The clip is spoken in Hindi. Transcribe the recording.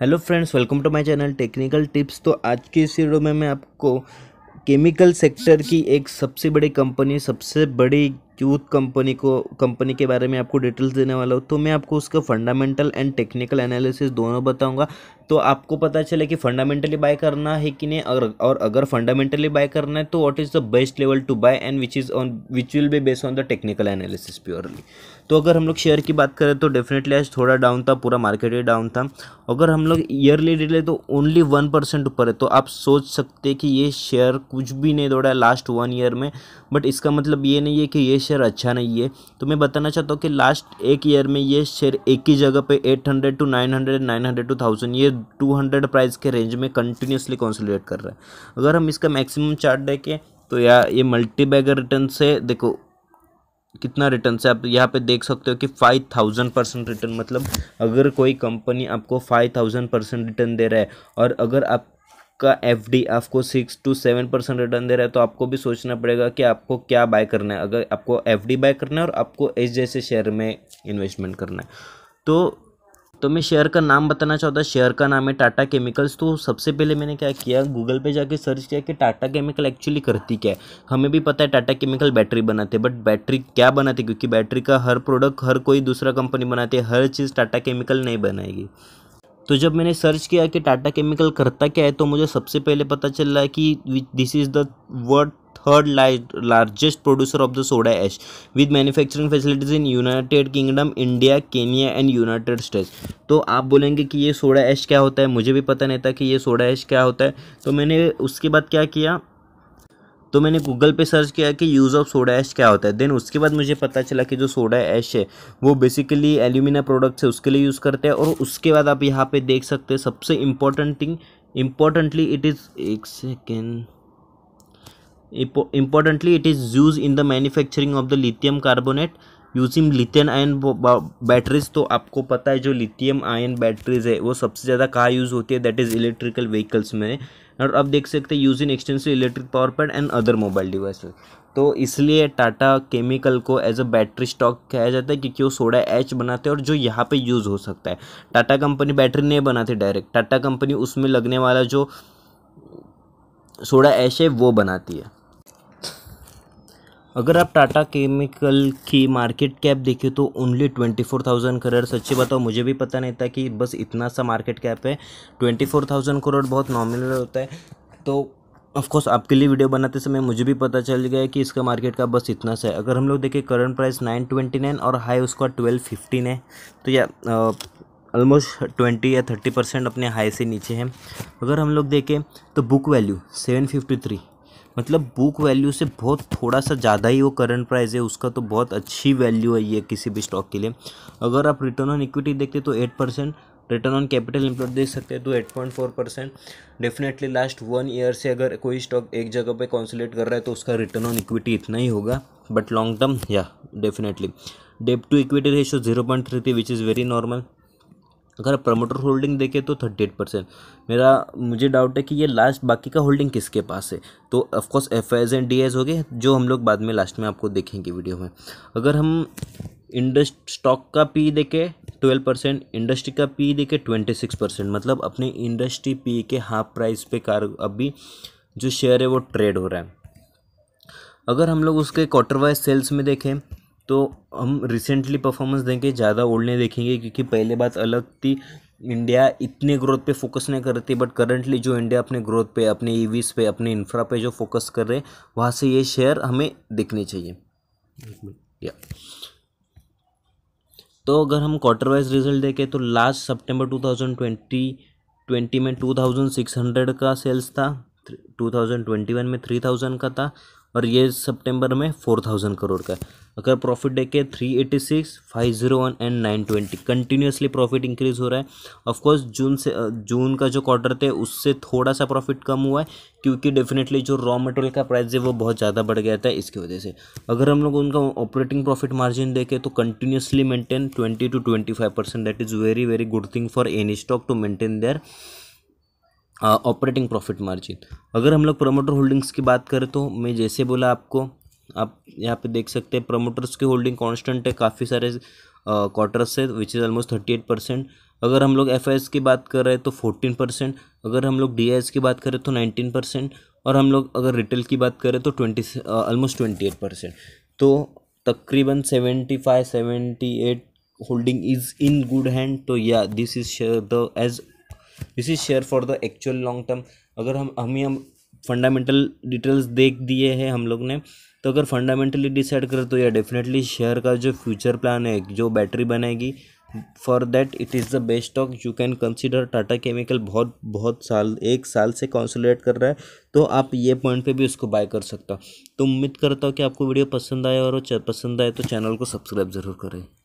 hello friends welcome to my channel technical tips तो आज के इस वीडियो में मैं आपको केमिकल सेक्टर की एक सबसे बड़ी कंपनी सबसे बड़ी कि उस कंपनी को कंपनी के बारे में आपको डिटेल्स देने वाला हूँ तो मैं आपको उसका फंडामेंटल एंड टेक्निकल एनालिसिस दोनों बताऊंगा तो आपको पता चले कि फंडामेंटली बाय करना है कि नहीं अगर और अगर फंडामेंटली बाय करना है तो what is the best level to buy and which is on which will be based on the technical analysis purely तो अगर हम लोग शेयर की बात करें तो डेफिनेटली आज थोड़ा डाउन था पूरा मार्केट ही डाउन था अगर हम लोग ईयरली डिले तो ओनली वन परसेंट ऊपर है तो आप सोच सकते कि ये शेयर कुछ भी नहीं दौड़ा लास्ट वन ईयर में बट इसका मतलब ये नहीं है कि ये शेयर अच्छा नहीं है तो मैं बताना चाहता हूँ कि लास्ट एक ईयर में ये शेयर एक ही जगह पे 800 टू 900 900 टू 1000 ये 200 प्राइस के रेंज में कंटिन्यूसली कॉन्सोलिडेट कर रहा है अगर हम इसका मैक्सिमम चार्ट देखें तो या ये मल्टी बैगर रिटर्न से देखो कितना रिटर्न से आप यहाँ पे देख सकते हो कि फाइव थाउजेंड परसेंट रिटर्न मतलब अगर कोई कंपनी आपको फाइव थाउजेंड परसेंट रिटर्न दे रहा है और अगर आप का एफ डी आपको six two seven percent return दे रहा है तो आपको भी सोचना पड़ेगा कि आपको क्या बाय करना है अगर आपको एफ डी बाय करना है और आपको एस जैसे शेयर में इन्वेस्टमेंट करना है तो तो मैं शेयर का नाम बताना चाहता शेयर का नाम है टाटा केमिकल्स तो सबसे पहले मैंने क्या किया गूगल पे जाके सर्च किया कि टाटा केमिकल एक्चुअली करती क्या है हमें भी पता है टाटा केमिकल बैटरी बनाते हैं बट बैटरी क्या बनाते क्योंकि बैटरी का हर प्रोडक्ट हर कोई दूसरा कंपनी बनाती है हर चीज़ टाटा केमिकल नहीं बनाएगी तो जब मैंने सर्च किया कि टाटा केमिकल करता क्या है तो मुझे सबसे पहले पता चल रहा है कि this is the world third largest producer of the soda ash with manufacturing facilities in United Kingdom India Kenya and United States तो आप बोलेंगे कि ये सोडा एश क्या होता है मुझे भी पता नहीं था कि ये सोडा एश क्या होता है तो मैंने उसके बाद क्या किया तो मैंने गूगल पे सर्च किया कि यूज़ ऑफ सोडा ऐश क्या होता है देन उसके बाद मुझे पता चला कि जो सोडा ऐश है वो बेसिकली एल्यूमिना प्रोडक्ट्स है उसके लिए यूज़ करते हैं और उसके बाद आप यहाँ पे देख सकते हैं सबसे important thing importantly it is एक second importantly it is use in the manufacturing of the lithium carbonate using lithium ion batteries तो आपको पता है जो लिथियम आयन बैटरीज है वो सबसे ज़्यादा कहाँ यूज़ होती है दैट इज़ इलेक्ट्रिकल व्हीकल्स में और अब देख सकते हैं use in extensive electric power pad and other mobile device तो इसलिए टाटा केमिकल को एज अ बैटरी स्टॉक कहा जाता है क्योंकि वो सोडा एच बनाते हैं और जो यहाँ पे यूज़ हो सकता है टाटा कंपनी बैटरी नहीं बनाती डायरेक्ट टाटा कंपनी उसमें लगने वाला जो सोडा एच है वो बनाती है अगर आप टाटा केमिकल की मार्केट कैप देखिए तो only twenty four thousand crore सच्ची बताओ मुझे भी पता नहीं था कि बस इतना सा मार्केट कैप है ट्वेंटी फोर थाउजेंड करोड़ बहुत नॉमिनल होता है तो ऑफकोर्स आपके लिए वीडियो बनाते समय मुझे भी पता चल गया कि इसका मार्केट का बस इतना सा है अगर हम लोग देखें current price nine twenty nine और हाई उसका ट्वेल्व फिफ्टीन है तो या ऑलमोस्ट ट्वेंटी या थर्टी परसेंट अपने हाई से नीचे हैं अगर हम लोग देखें तो book value seven fifty three मतलब बुक वैल्यू से बहुत थोड़ा सा ज़्यादा ही वो करंट प्राइस है उसका तो बहुत अच्छी वैल्यू है ये किसी भी स्टॉक के लिए अगर आप रिटर्न ऑन इक्विटी देखते तो eight percent return on capital employ देख सकते हैं तो eight point four percent definitely last one year से अगर कोई स्टॉक एक जगह पे कॉन्सुलेट कर रहा है तो उसका रिटर्न ऑन इक्विटी इतना ही होगा बट लॉन्ग टर्म या definitely debt to equity ratio zero point three थी विच इज़ वेरी नॉर्मल अगर प्रमोटर होल्डिंग देखें तो थर्टी एट परसेंट मेरा मुझे डाउट है कि ये लास्ट बाकी का होल्डिंग किसके पास है तो ऑफकोर्स एफ एज एंड डी एस हो गए जो हम लोग बाद में लास्ट में आपको देखेंगे वीडियो में अगर हम इंडस्ट स्टॉक का पी देखें ट्वेल्व परसेंट इंडस्ट्री का पी देखें ट्वेंटी सिक्स परसेंट मतलब अपने इंडस्ट्री पी के हाफ प्राइस पे कार अभी जो शेयर है वो ट्रेड हो रहा है अगर हम लोग उसके क्वार्टर वाइज सेल्स में देखें तो हम रिसेंटली परफॉर्मेंस देंगे ज़्यादा ओल्ड नहीं देखेंगे क्योंकि पहले बात अलग थी इंडिया इतने ग्रोथ पे फोकस नहीं करती बट करंटली जो इंडिया अपने ग्रोथ पे अपने ईवीज e पे अपने इंफ्रा पे जो फोकस कर रहे हैं वहाँ से ये शेयर हमें दिखने चाहिए या तो अगर हम क्वार्टर वाइज रिजल्ट देखें तो लास्ट सितंबर 2020 20 में 2600 का सेल्स था 2021 में 3000 का था और ये सितंबर में फोर थाउजेंड करोड़ का अगर प्रॉफिट देखें three eighty six five zero one and nine twenty continuously profit increase हो रहा है ऑफकोर्स जून से जून का जो क्वार्टर थे उससे थोड़ा सा प्रॉफिट कम हुआ है क्योंकि डेफिनेटली जो रॉ मटेरियल का प्राइस है वो बहुत ज़्यादा बढ़ गया था इसकी वजह से अगर हम लोग उनका ऑपरेटिंग प्रॉफिट मार्जिन देखें तो continuously maintain twenty two twenty five percent that is very very good thing for any stock to maintain their operating profit margin अगर हम लोग प्रमोटर होल्डिंग्स की बात करें तो मैं जैसे बोला आपको आप यहाँ पे देख सकते हैं प्रमोटर्स की होल्डिंग कांस्टेंट है काफ़ी सारे क्वार्टर्स से which is almost thirty eight percent अगर हम लोग एफ की बात कर रहे हैं तो फोर्टीन परसेंट अगर हम लोग डी की बात करें तो नाइनटीन परसेंट और हम लोग अगर रिटेल की बात करें तो twenty almost twenty eight percent तो तकरीबन seventy five seventy eight holding is in good hand तो या this is the edge this is share for the actual long term अगर हम हमें हम फंडामेंटल डिटेल्स देख दिए हैं हम लोग ने तो अगर फंडामेंटली डिसाइड करें तो या डेफिनेटली शेयर का जो फ्यूचर प्लान है जो बैटरी बनाएगी for that it is the best stock you can consider Tata chemical बहुत बहुत साल एक साल से कॉन्सोलेट कर रहा है तो आप ये पॉइंट पे भी उसको बाय कर सकता तो उम्मीद करता हूँ कि आपको वीडियो पसंद आए और पसंद आए तो चैनल को सब्सक्राइब ज़रूर करें